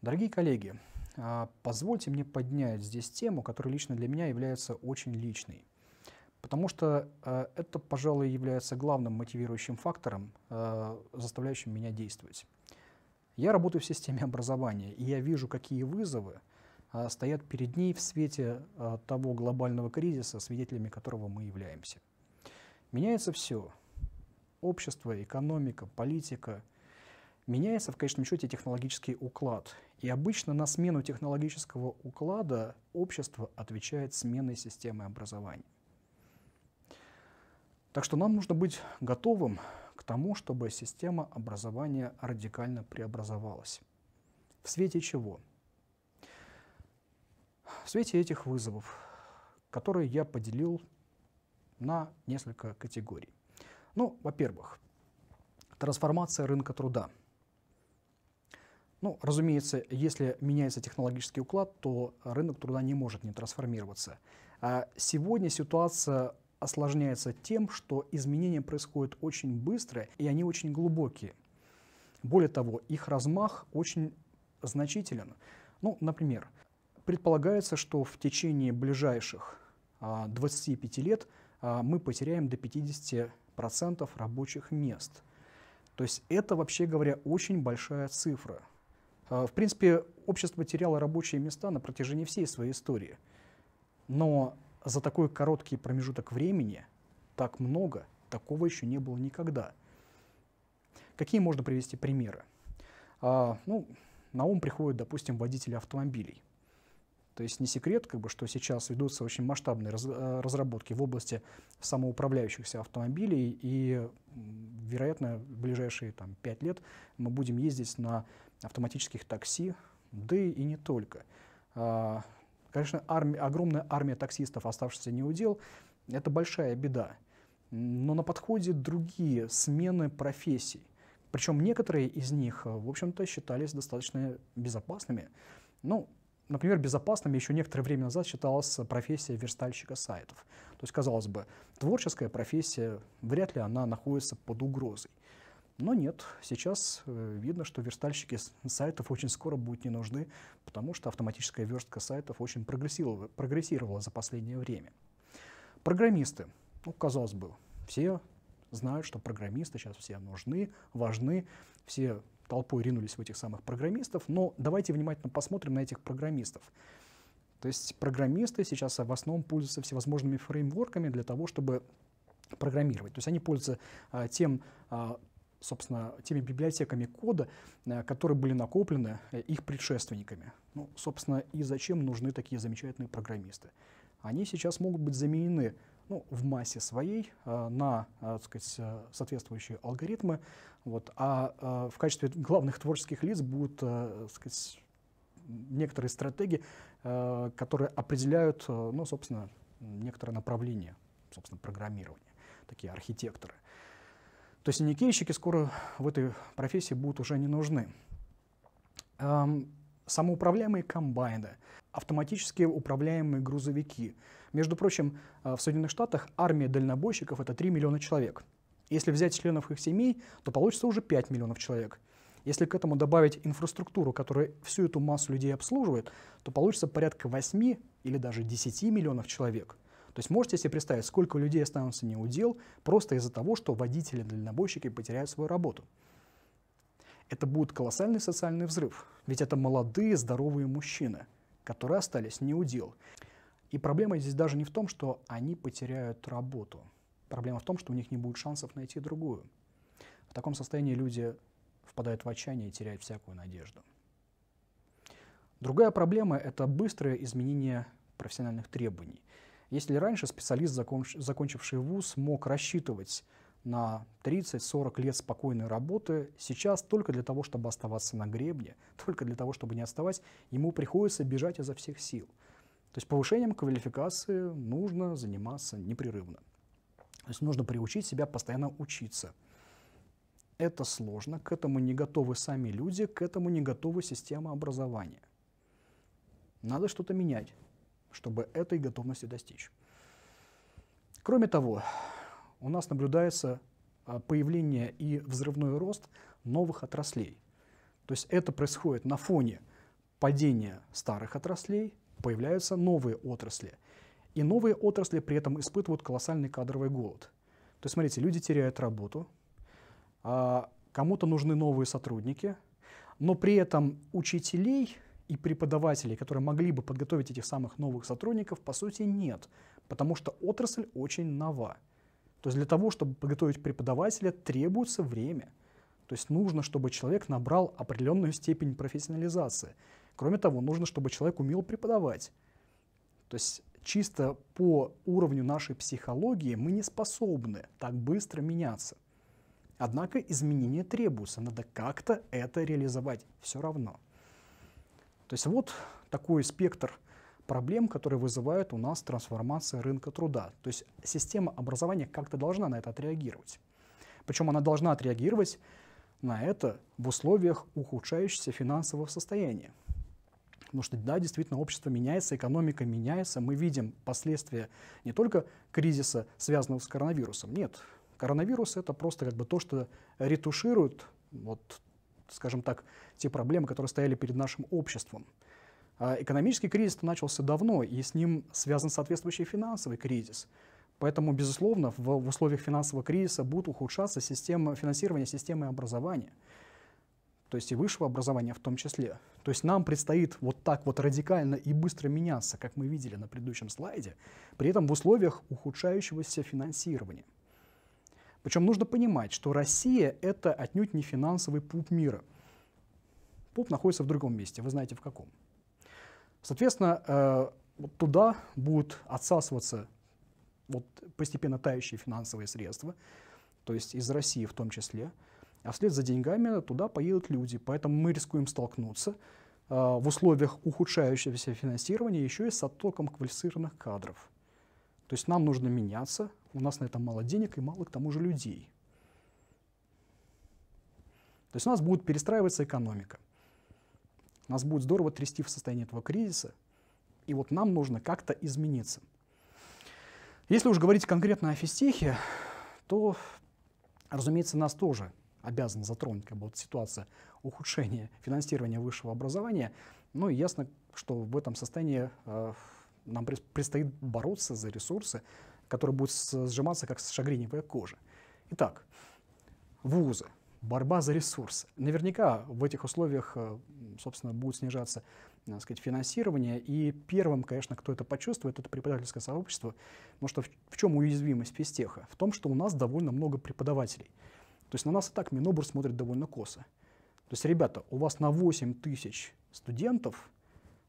Дорогие коллеги, а, позвольте мне поднять здесь тему, которая лично для меня является очень личной. Потому что а, это, пожалуй, является главным мотивирующим фактором, а, заставляющим меня действовать. Я работаю в системе образования, и я вижу, какие вызовы стоят перед ней в свете того глобального кризиса, свидетелями которого мы являемся. Меняется все. Общество, экономика, политика. Меняется в конечном счете технологический уклад. И обычно на смену технологического уклада общество отвечает сменой системы образования. Так что нам нужно быть готовым к тому, чтобы система образования радикально преобразовалась. В свете чего? В свете этих вызовов, которые я поделил на несколько категорий. Ну, во-первых, трансформация рынка труда – ну, разумеется, если меняется технологический уклад, то рынок труда не может не трансформироваться. А сегодня ситуация осложняется тем, что изменения происходят очень быстро, и они очень глубокие. Более того, их размах очень значителен. Ну, например, предполагается, что в течение ближайших 25 а, лет а, мы потеряем до 50% рабочих мест. То есть это, вообще говоря, очень большая цифра. А, в принципе, общество теряло рабочие места на протяжении всей своей истории. Но за такой короткий промежуток времени так много, такого еще не было никогда. Какие можно привести примеры? А, ну, на ум приходят, допустим, водители автомобилей. То есть не секрет, как бы, что сейчас ведутся очень масштабные раз, э, разработки в области самоуправляющихся автомобилей, и, вероятно, в ближайшие там, 5 лет мы будем ездить на автоматических такси, да и не только. А, конечно, армия, огромная армия таксистов, оставшихся не удел, это большая беда. Но на подходе другие смены профессий. Причем некоторые из них, э, в общем-то, считались достаточно безопасными. Ну, Например, безопасным еще некоторое время назад считалась профессия верстальщика сайтов. То есть, казалось бы, творческая профессия, вряд ли она находится под угрозой. Но нет, сейчас э, видно, что верстальщики сайтов очень скоро будут не нужны, потому что автоматическая верстка сайтов очень прогрессировала, прогрессировала за последнее время. Программисты. Ну, казалось бы, все знают, что программисты сейчас все нужны, важны, все толпой ринулись в этих самых программистов. Но давайте внимательно посмотрим на этих программистов. То есть программисты сейчас в основном пользуются всевозможными фреймворками для того, чтобы программировать. То есть они пользуются а, тем, а, собственно, теми библиотеками кода, а, которые были накоплены э, их предшественниками. Ну, собственно, и зачем нужны такие замечательные программисты? Они сейчас могут быть заменены ну, в массе своей э, на э, так сказать, э, соответствующие алгоритмы. Вот, а в качестве главных творческих лиц будут так сказать, некоторые стратегии, которые определяют, ну, собственно, некоторое направление, собственно, программирования, такие архитекторы. То есть никейщики скоро в этой профессии будут уже не нужны. Эм, самоуправляемые комбайны автоматически управляемые грузовики. Между прочим, а, в Соединенных Штатах армия дальнобойщиков — это 3 миллиона человек. Если взять членов их семей, то получится уже 5 миллионов человек. Если к этому добавить инфраструктуру, которая всю эту массу людей обслуживает, то получится порядка 8 или даже 10 миллионов человек. То есть можете себе представить, сколько людей останутся не у дел просто из-за того, что водители-дальнобойщики потеряют свою работу. Это будет колоссальный социальный взрыв, ведь это молодые, здоровые мужчины – которые остались не у дел. И проблема здесь даже не в том, что они потеряют работу. Проблема в том, что у них не будет шансов найти другую. В таком состоянии люди впадают в отчаяние и теряют всякую надежду. Другая проблема – это быстрое изменение профессиональных требований. Если раньше специалист, закончивший вуз, мог рассчитывать на 30-40 лет спокойной работы сейчас только для того, чтобы оставаться на гребне, только для того, чтобы не отставать, ему приходится бежать изо всех сил. То есть повышением квалификации нужно заниматься непрерывно. То есть нужно приучить себя постоянно учиться. Это сложно, к этому не готовы сами люди, к этому не готова система образования. Надо что-то менять, чтобы этой готовности достичь. Кроме того, у нас наблюдается а, появление и взрывной рост новых отраслей. То есть это происходит на фоне падения старых отраслей, появляются новые отрасли. И новые отрасли при этом испытывают колоссальный кадровый голод. То есть, смотрите, люди теряют работу, а, кому-то нужны новые сотрудники, но при этом учителей и преподавателей, которые могли бы подготовить этих самых новых сотрудников, по сути, нет, потому что отрасль очень нова. То есть для того, чтобы подготовить преподавателя, требуется время. То есть нужно, чтобы человек набрал определенную степень профессионализации. Кроме того, нужно, чтобы человек умел преподавать. То есть чисто по уровню нашей психологии мы не способны так быстро меняться. Однако изменения требуются, надо как-то это реализовать все равно. То есть вот такой спектр проблем, которые вызывают у нас трансформация рынка труда. То есть система образования как-то должна на это отреагировать. Причем она должна отреагировать на это в условиях ухудшающегося финансового состояния. Потому что, да, действительно, общество меняется, экономика меняется, мы видим последствия не только кризиса, связанного с коронавирусом. Нет, коронавирус — это просто как бы то, что ретуширует, вот, скажем так, те проблемы, которые стояли перед нашим обществом. А экономический кризис начался давно, и с ним связан соответствующий финансовый кризис. Поэтому, безусловно, в, в условиях финансового кризиса будет ухудшаться система финансирования системы образования, то есть и высшего образования в том числе. То есть нам предстоит вот так вот радикально и быстро меняться, как мы видели на предыдущем слайде, при этом в условиях ухудшающегося финансирования. Причем нужно понимать, что Россия – это отнюдь не финансовый пуп мира. Пуп находится в другом месте, вы знаете в каком – Соответственно, э, туда будут отсасываться вот постепенно тающие финансовые средства, то есть из России в том числе, а вслед за деньгами туда поедут люди. Поэтому мы рискуем столкнуться э, в условиях ухудшающегося финансирования еще и с оттоком квалифицированных кадров. То есть нам нужно меняться, у нас на это мало денег и мало к тому же людей. То есть у нас будет перестраиваться экономика. Нас будет здорово трясти в состоянии этого кризиса, и вот нам нужно как-то измениться. Если уж говорить конкретно о физтехе, то, разумеется, нас тоже обязан затронуть как бы, вот ситуация ухудшения финансирования высшего образования. Ну и ясно, что в этом состоянии э, нам предстоит бороться за ресурсы, которые будут сжиматься как шагреневая кожа. Итак, вузы борьба за ресурсы. Наверняка в этих условиях, э, собственно, будет снижаться э, так сказать, финансирование. И первым, конечно, кто это почувствует, это преподавательское сообщество. Потому что в, в чем уязвимость физтеха? В том, что у нас довольно много преподавателей. То есть на нас и так Минобр смотрит довольно косо. То есть, ребята, у вас на 8 тысяч студентов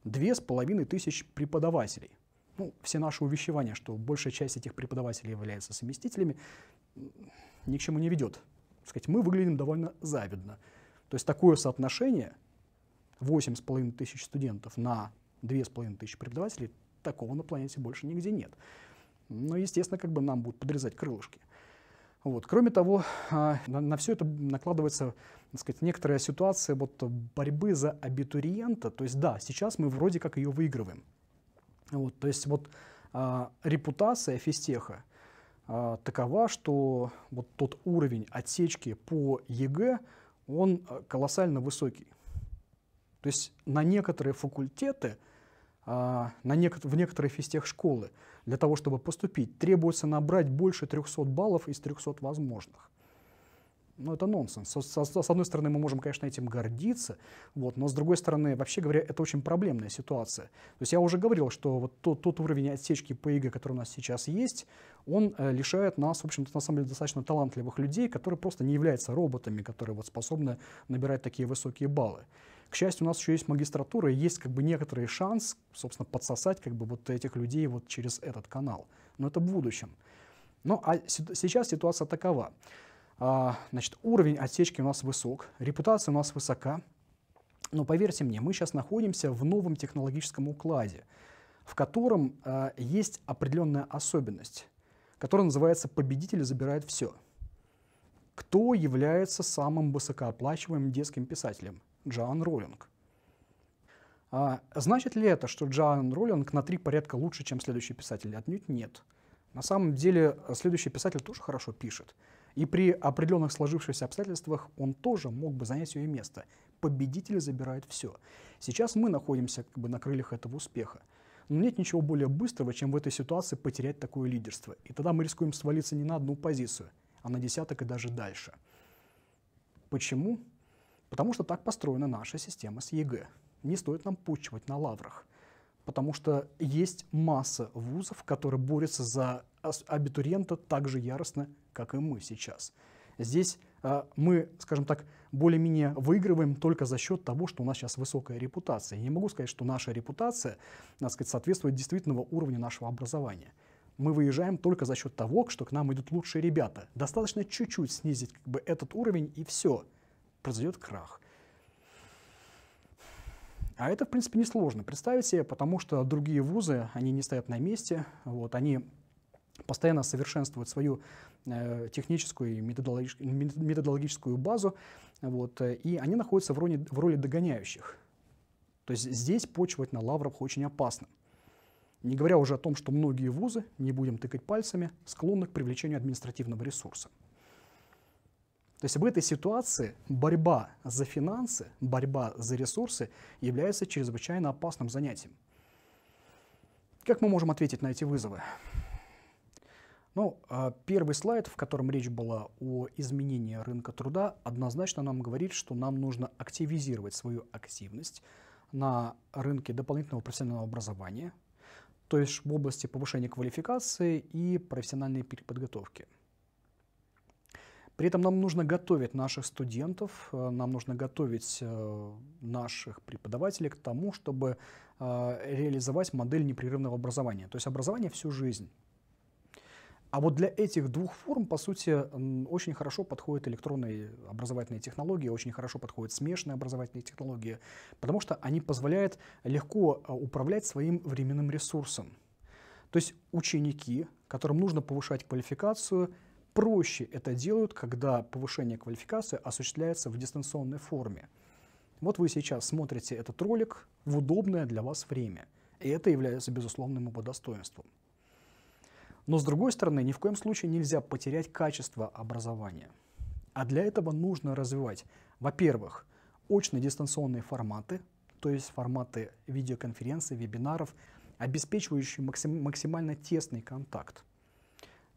две с половиной тысяч преподавателей. Ну, все наши увещевания, что большая часть этих преподавателей является совместителями, ни к чему не ведет сказать, мы выглядим довольно завидно. То есть такое соотношение 8,5 тысяч студентов на 2,5 тысячи преподавателей, такого на планете больше нигде нет. Но, естественно, как бы нам будут подрезать крылышки. Вот. Кроме того, а, на, на все это накладывается так сказать, некоторая ситуация вот борьбы за абитуриента. То есть да, сейчас мы вроде как ее выигрываем. Вот. То есть вот э, репутация физтеха а, такова, что вот тот уровень отсечки по ЕГЭ, он а, колоссально высокий. То есть на некоторые факультеты, а, на некотор- в некоторые физтехшколы для того, чтобы поступить, требуется набрать больше 300 баллов из 300 возможных. Ну, это нонсенс. С, с, с одной стороны, мы можем, конечно, этим гордиться, вот, но с другой стороны, вообще говоря, это очень проблемная ситуация. То есть я уже говорил, что вот тот, тот уровень отсечки по ПИГа, который у нас сейчас есть, он э, лишает нас, в общем-то, на самом деле, достаточно талантливых людей, которые просто не являются роботами, которые вот способны набирать такие высокие баллы. К счастью, у нас еще есть магистратура, и есть как бы некоторый шанс, собственно, подсосать как бы вот этих людей вот через этот канал. Но это в будущем. Ну, а сейчас ситуация такова. А, значит, уровень отсечки у нас высок, репутация у нас высока. Но поверьте мне, мы сейчас находимся в новом технологическом укладе, в котором э, есть определенная особенность, которая называется «победитель забирает все». Кто является самым высокооплачиваемым детским писателем? Джоан Роллинг. А, значит ли это, что Джоан Роллинг на три порядка лучше, чем следующий писатель? Отнюдь нет. На самом деле следующий писатель тоже хорошо пишет. И при определенных сложившихся обстоятельствах он тоже мог бы занять ее место. Победитель забирает все. Сейчас мы находимся как бы на крыльях этого успеха. Но нет ничего более быстрого, чем в этой ситуации потерять такое лидерство. И тогда мы рискуем свалиться не на одну позицию, а на десяток и даже дальше. Почему? Потому что так построена наша система с ЕГЭ. Не стоит нам пучивать на лаврах. Потому что есть масса вузов, которые борются за абитуриента так же яростно, как и мы сейчас. Здесь э, мы, скажем так, более-менее выигрываем только за счет того, что у нас сейчас высокая репутация. Я не могу сказать, что наша репутация, надо сказать, соответствует действительного уровню нашего образования. Мы выезжаем только за счет того, что к нам идут лучшие ребята. Достаточно чуть-чуть снизить как бы, этот уровень, и все, произойдет крах. А это, в принципе, несложно представить себе, потому что другие вузы, они не стоят на месте, вот, они постоянно совершенствует свою э, техническую и методологи- методологическую базу, вот, и они находятся в роли, в роли догоняющих. То есть здесь почивать на лаврах очень опасно. Не говоря уже о том, что многие вузы, не будем тыкать пальцами, склонны к привлечению административного ресурса. То есть в этой ситуации борьба за финансы, борьба за ресурсы является чрезвычайно опасным занятием. Как мы можем ответить на эти вызовы? Ну, а первый слайд, в котором речь была о изменении рынка труда, однозначно нам говорит, что нам нужно активизировать свою активность на рынке дополнительного профессионального образования, то есть в области повышения квалификации и профессиональной переподготовки. При этом нам нужно готовить наших студентов, э, нам нужно готовить э, наших преподавателей к тому, чтобы э, реализовать модель непрерывного образования, то есть образование всю жизнь. А вот для этих двух форм, по сути, очень хорошо подходят электронные образовательные технологии, очень хорошо подходят смешанные образовательные технологии, потому что они позволяют легко а, управлять своим временным ресурсом. То есть ученики, которым нужно повышать квалификацию, проще это делают, когда повышение квалификации осуществляется в дистанционной форме. Вот вы сейчас смотрите этот ролик в удобное для вас время, и это является безусловным его достоинством. Но с другой стороны, ни в коем случае нельзя потерять качество образования. А для этого нужно развивать, во-первых, очно-дистанционные форматы, то есть форматы видеоконференций, вебинаров, обеспечивающие максим максимально тесный контакт.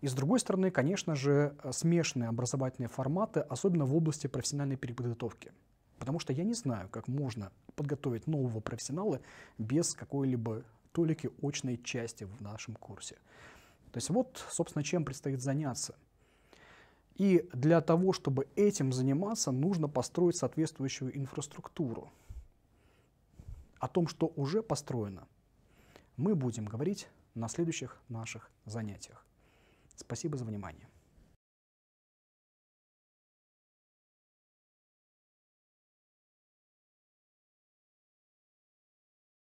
И с другой стороны, конечно же, э, смешанные образовательные форматы, особенно в области профессиональной переподготовки. Потому что я не знаю, как можно подготовить нового профессионала без какой-либо толики очной части в нашем курсе. То есть вот, собственно, чем предстоит заняться. И для того, чтобы этим заниматься, нужно построить соответствующую инфраструктуру. О том, что уже построено, мы будем говорить на следующих наших занятиях. Спасибо за внимание.